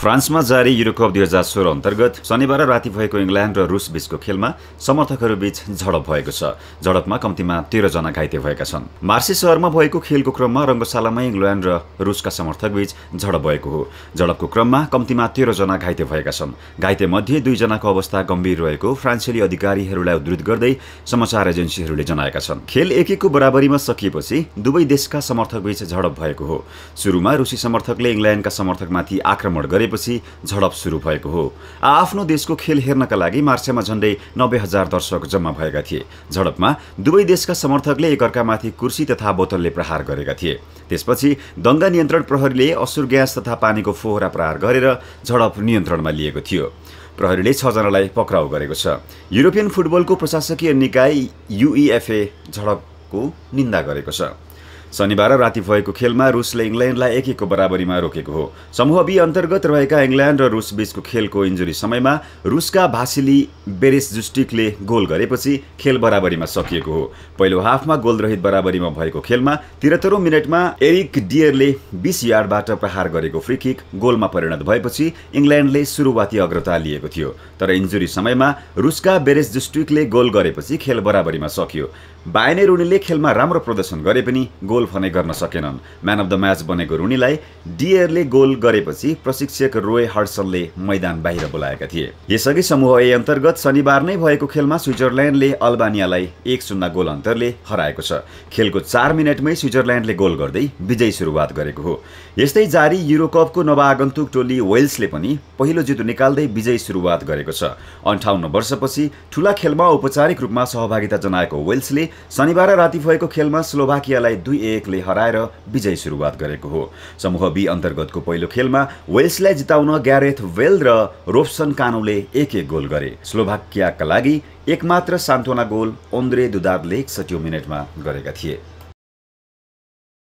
फ्रान्समा जारी युरोकप दुई हजार सोह्र अन्तर्गत शनिबार राति भएको इङ्ल्यान्ड र रुस बीचको खेलमा बीच झडप भएको छ झडपमा कम्तीमा तेह्रजना घाइते भएका छन् मार्सी सहरमा भएको खेलको क्रममा रङ्गशालामा इङ्ल्यान्ड र रुसका समर्थक बीच झडप भएको हो झडपको क्रममा कम्तीमा तेह्रजना घाइते भएका छन् घाइते मध्ये दुईजनाको अवस्था गम्भीर रहेको फ्रान्सेली अधिकारीहरूलाई उद्धत गर्दै समाचार एजेन्सीहरूले जनाएका छन् खेल एक एकको बराबरीमा सकिएपछि दुवै देशका समर्थक बीच झडप भएको हो सुरुमा रुसी समर्थकले इङ्ल्यान्डका समर्थकमाथि आक्रमण गरे बनेपछि झडप सुरु भएको हो आआफ्नो देशको खेल हेर्नका लागि मार्सेमा झन्डै नब्बे हजार दर्शक जम्मा भएका थिए झडपमा दुवै देशका समर्थकले एकअर्कामाथि कुर्सी तथा बोतलले प्रहार गरेका थिए त्यसपछि दङ्गा नियन्त्रण प्रहरीले असुर ग्यास तथा पानीको फोहरा प्रहार गरेर झडप नियन्त्रणमा लिएको थियो प्रहरीले छजनालाई पक्राउ गरेको छ युरोपियन फुटबलको प्रशासकीय निकाय युइएफए झडपको निन्दा गरेको छ शनिबार राति भएको खेलमा रुसले इङ्ल्यान्डलाई एक एकको बराबरीमा रोकेको हो समूह बी अन्तर्गत रहेका इङ्ल्यान्ड र रुस बीचको खेलको इन्जुरी समयमा रुसका भासिली बेरेस जुस्टिकले गोल गरेपछि खेल बराबरीमा सकिएको हो पहिलो हाफमा गोलरहित बराबरीमा भएको खेलमा त्रिहत्तरौँ मिनटमा एरिक डियरले बिस यार्डबाट प्रहार गरेको फ्री किक गोलमा परिणत भएपछि इङ्ल्यान्डले सुरुवाती अग्रता लिएको थियो तर इन्जुरी समयमा रुसका बेरेस जुस्टिकले गोल गरेपछि खेल बराबरीमा सकियो बायने रुनीले खेलमा राम्रो प्रदर्शन गरे पनि गोल गोल भने गर्न सकेनन् म्यान अफ द म्याच बनेको रुनीलाई डियरले गोल गरेपछि प्रशिक्षक रोय हर्सनले मैदान बाहिर बोलाएका थिए यसअघि समूह ए अन्तर्गत शनिबार नै भएको खेलमा स्विजरल्यान्डले अल्बानियालाई एक शून्य गोल अन्तरले हराएको छ खेलको चार मिनटमै स्विजरल्यान्डले गोल गर्दै विजयी सुरुवात गरेको हो यस्तै जारी युरोकपको नवागन्तुक टोली वेल्सले पनि पहिलो जित निकाल्दै विजयी सुरुवात गरेको छ अन्ठाउन्न वर्षपछि ठुला खेलमा औपचारिक रूपमा सहभागिता जनाएको वेल्सले शनिबार राति भएको खेलमा स्लोभाकियालाई दुई एकले हराएर विजय सुरुवात गरेको हो समूह बी अन्तर्गतको पहिलो खेलमा वेल्सलाई जिताउन ग्यारेथ वेल र रोप्सन कानोले एक एक गोल गरे स्लोभाकियाका लागि एकमात्र सान्त्वना गोल ओन्द्रे दुदारले एकसठी मिनटमा गरेका थिए